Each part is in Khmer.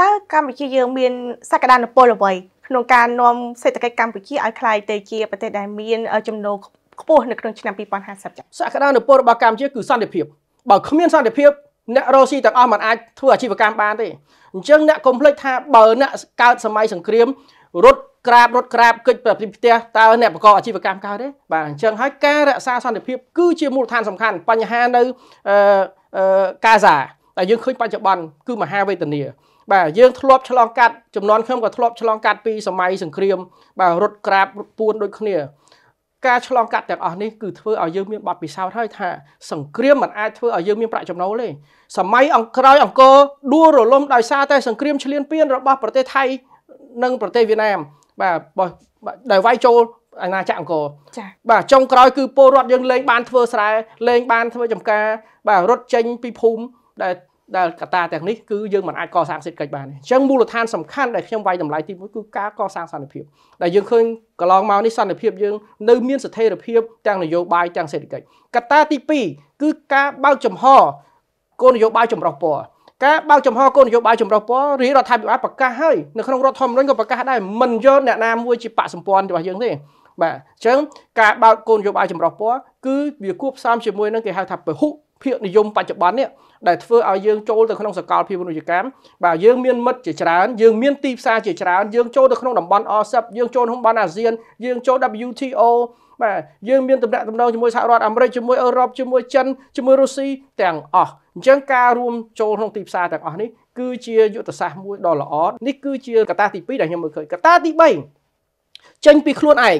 តើកម្ពុជាយើងមានសក្តានុពលអ្វីក្នុងការនាំសេដ្ឋកិច្ចកម្ពុជាឲ្យក្លាយទៅជាប្រទេសដែលមាន ចំណូលខ្ពស់នៅក្នុងឆ្នាំ2050ចា៎សក្តានុពលរបស់កម្ពុជាគឺសន្តិភាពបើគ្មានសន្តិភាពអ្នករស់ស៊ីទាំងអស់មិនអាចធ្វើអាជីវកម្មបានទេអញ្ចឹងអ្នកកុំភ្លេចថាបើអ្នកកើតសម័យសង្គ្រាម រត់ក្រាបរត់ក្រាបគិចប្រតិផ្ទះតើអ្នកបង្កអាជីវកម្មកើតទេបាទអញ្ចឹងហើយការរក្សាសន្តិភាពគឺជាមូលដ្ឋានសំខាន់បញ្ហានៅអឺកាហ្សាតែយើងឃើញបច្ចុប្បន្នគឺមហាវេទនាបាទយើងធ្លាប់ឆ្លងកាត់ចំនួនខ្ញុំក៏ធ្លាប់ឆ្លងកាត់ពីសម័យសង្គ្រាមបាទរត់ក្រាបរត់ពួនដូចគ្នាការឆ្លងកាត់ទាំងអស់នេះគឺធ្វើឲ្យយើងមានបទពិសោធន៍ហើយថាសង្គ្រាមមិនអាចធ្វើឲ្យយើងមានប្រាក់ចំណូលទេសម័យអង្គក្រោយអង្គរដួលរលំដោយសារតែសង្គ្រាមឈ្លានពានរបស់ប្រទេសថៃនិង ប្រទេសវៀតណាមបាទដែលវាយចូលអាណាចក្រអង្គរចា៎បាទចុងក្រោយគឺពលរដ្ឋយើងលែងបានធ្វើស្រែលែងបានធ្វើចំការ បាទរត់ចេញ ពីភូមិដែលដែលកត្តាទាំងនេះគឺយើងមិនអាចកសាងសេដ្ឋកិច្ចបានអញ្ចឹងមូលដ្ឋានសំខាន់ដែលខ្ញុំវាយតម្លៃទី1គឺការកសាងសន្តិភាពដែលយើងឃើញកន្លងមកនេះសន្តិភាពយើងនៅ មានស្ថិរភាពទាំងនយោបាយទាំងសេដ្ឋកិច្ចកត្តាទី2គឺការបើកចំហគោលនយោបាយចម្រុះពណ៌ការបើកចំហគោលនយោបាយចម្រុះពណ៌រាជរដ្ឋាភិបាលប្រកាសហើយនៅក្នុងរដ្ឋធម្មនុញ្ញក៏ប្រកាសដែរមិនយកអ្នកណាមួយជាបកសម្ព័ន្ធរបស់យើងទេបាទអញ្ចឹងការបើកគោលនយោបាយចម្រុះពណ៌គឺវាគួបផ្សំជាមួយនឹងគេហៅថាពហុភាគនិយមបច្ចុប្បន្ននេះដែលធ្វើឲ្យយើងចូលទៅក្នុងសកលភាវពាណិជ្ជកម្មបាទយើងមានមិត្តជាច្រើនយើងមានទីផ្សារជាច្រើនយើងចូលទៅក្នុងតំបន់ RCEP យើងចូលក្នុងតំបន់អាស៊ានយើងចូល WTO បាទយើងមានតំណែងតំណងជាមួយសហរដ្ឋអាមេរិកជាមួយអឺរ៉ុបជាមួយចិនជាមួយរុស្ស៊ីទាំងអស់អញ្ចឹងការរួម ចូលក្នុងទីផ្សារទាំងអស់នេះគឺជាយុទ្ធសាស្ត្រមួយដ៏ល្អនេះគឺជាកត្តាទី2ដែលខ្ញុំមើលឃើញកត្តាទី3ចេញពីខ្លួនឯង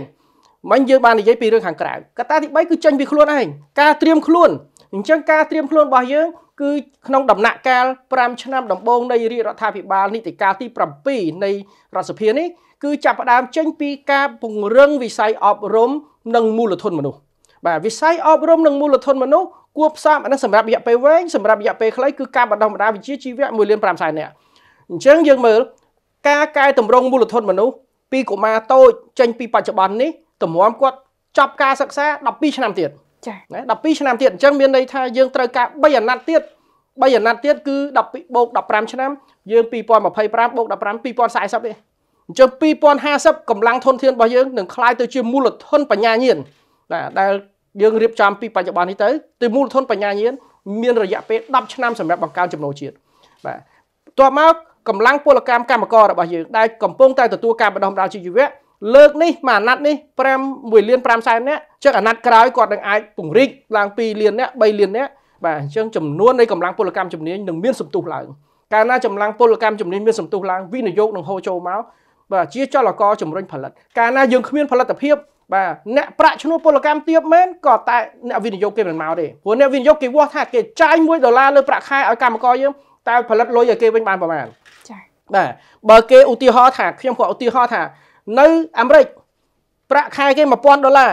មិញយើងបាននិយាយពីរឿងខាងក្រៅកត្តាទី3គឺចេញពីខ្លួនឯងការត្រៀមខ្លួនអញ្ចឹងការត្រៀមខ្លួនរបស់យើងគឺក្នុងដំណាក់កាល5ឆ្នាំដំបូងនៃរាជរដ្ឋាភិបាលនីតិកាលទី7នៃរដ្ឋសភានេះគឺចាប់ផ្ដើមចេញ ពីការពង្រឹងវិស័យអប់រំនិងមូលធនមនុស្សបាទវិស័យអប់រំនិងមូលធនមនុស្សគួបផ្សំអានឹងសម្រាប់រយៈពេលវែងសម្រាប់រយៈពេលខ្លីគឺការបណ្ដុះបណ្ដាលវិជ្ជាជីវៈ1លាន5សែននាក់អញ្ចឹងយើងមើលការកែតម្រង់មូលធនមនុស្សពីកុមារតូចចេញពីបច្ចុប្បន្ននេះតម្រាំគាត់ចប់ការសិក្សា12ឆ្នាំទៀតចា៎12ឆ្នាំទៀតអញ្ចឹងមានន័យថាយើងត្រូវការ3អាណត្តិទៀត3អាណត្តិទៀតគឺ12បូក15ឆ្នាំយើង2025បូក15 2040ទេអញ្ចឹង2050កម្លាំងធនធានរបស់យើងនឹងคล้ายទៅជាមូលធនបញ្ញាញាណណាដែលយើងរៀបចំពីបច្ចុប្បន្ននេះទៅ ទៅមូលធនបញ្ញាញាណមានរយៈពេល10ឆ្នាំសម្រាប់បង្កើនចំណូលជាតិបាទបន្ទាប់មកកម្លាំងពលកម្មកម្មកររបស់យើងដែលកំពុងតែទទួលការបណ្ដុះបណ្ដាលជីវៈលើកនេះមួយអាណត្តិនេះ5 1លាន5សែននាក់ចឹងអាណត្តិក្រោយគាត់នឹងអាចពង្រីកឡើង2លាននាក់3លាននាក់បាទអញ្ចឹងចំនួននៃកម្លាំងពលកម្មជំនាញនឹងមានសន្ទុះឡើង កាលណាចម្លាំងពលកម្មជំនាញមានសន្ទុះឡើងវិនិយោគនឹងហូរចូលមកបាទជាចលករជំរុញផលិតកាលណាយើងគ្មាន ផលិតភាពបាទអ្នកប្រាក់ឈ្នួលពលកម្មទៀតមែនក៏តែអ្នកវិនិយោគគេមិនមកទេព្រោះអ្នកវិនិយោគគេវាស់ថាគេចាយ1ដុល្លារលើប្រាក់ខែឲ្យកម្មករយើងតែផលិតលុយឲ្យគេវិញបានប្រហែលចា៎បាទបើគេឧទាហរណ៍ថាខ្ញុំក៏ឧទាហរណ៍ថានៅអាមេរិកប្រាក់ខែគេ1000ដុល្លារ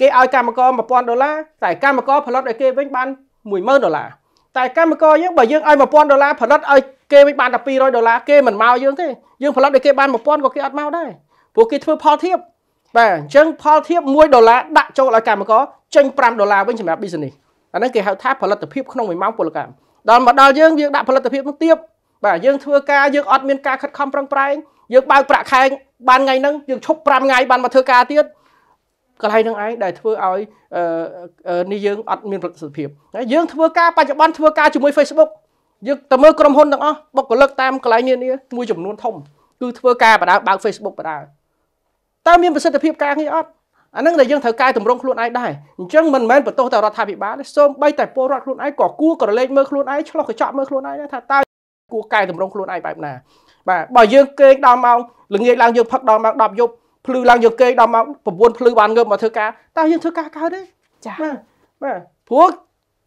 គេឲ្យកម្មករ1000ដុល្លារតែកម្មករផលិតឲ្យគេវិញបាន10000ដុល្លារតែកម្មករយើងបើយើងឲ្យ1000ដុល្លារផលិតឲ្យគេវិញបានតែ200ដុល្លារគេមិនមកយើងទេយើងផលិតឲ្យគេបាន1000ក៏គេអត់មកដែរព្រោះគេធ្វើផលធៀបបាទអញ្ចឹងផលធៀប1ដុល្លារដាក់ចូលឲ្យកម្មករចេញ5ដុល្លារវិញសម្រាប់ business អាហ្នឹងគេហៅថាផលិតភាពក្នុង1ម៉ោងពលកម្មដល់មកដល់យើងយើងដាក់ផលិតភាពនោះទៀតបាទយើងធ្វើការយើងអត់មានការខិតខំប្រឹងប្រែងយើងបើកប្រាក់ខែ បានថ្ងៃហ្នឹងយើងឈប់5ថ្ងៃបានមកធ្វើការទៀតកន្លែងហ្នឹងឯងដែលធ្វើឲ្យនេះយើងអត់មានប្រសិទ្ធភាពយើងធ្វើការបច្ចុប្បន្នធ្វើការជាមួយ Facebook យើងទៅមើលក្រុមហ៊ុនទាំងអស់បុគ្គលិកតាមកន្លែងនានាមួយចំនួនធំគឺធ្វើការបដាបើក Facebook បដាតើមានប្រសិទ្ធភាព ការងារអត់អានឹងដែលយើងត្រូវកែតម្រង់ខ្លួនឯងដែរអញ្ចឹងមិនមែនបន្ទោសតែរដ្ឋាភិបាលទេសូម្បីតែពលរដ្ឋខ្លួនឯងក៏គួរក្រឡេកមើលខ្លួនឯងឆ្លោះកញ្ចក់មើលខ្លួនឯងថាតើគួរកែតម្រង់ខ្លួនឯងបែបណាបាទបើយើងគេងដល់ម៉ោងល្ងាចឡើងយើងផឹកដល់ម៉ោង10យប់ភ្លឺឡើងយើងគេងដល់ម៉ោង9ភ្លឺបានងើបមកធ្វើការតើយើងធ្វើការកើតទេចា៎បាទព្រោះ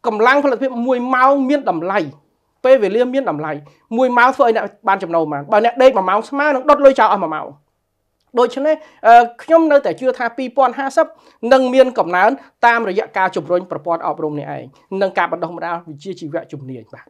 កម្លាំងផលិតភាព1ម៉ោងមានតម្លៃពេលវេលាមានតម្លៃ1ម៉ោងធ្វើឲ្យអ្នកបានចំណូលបានបើអ្នកដេក1ម៉ោងស្មើនឹងដុតលុយចោលអស់1ម៉ោងដូច្នេះខ្ញុំនៅតែជឿថា2050នឹងមានកំណើនតាមរយៈការជំរុញប្រព័ន្ធអប់រំនេះឯងនិងការបណ្ដុះបណ្ដាលវិជ្ជាជីវៈជំនាញបាទ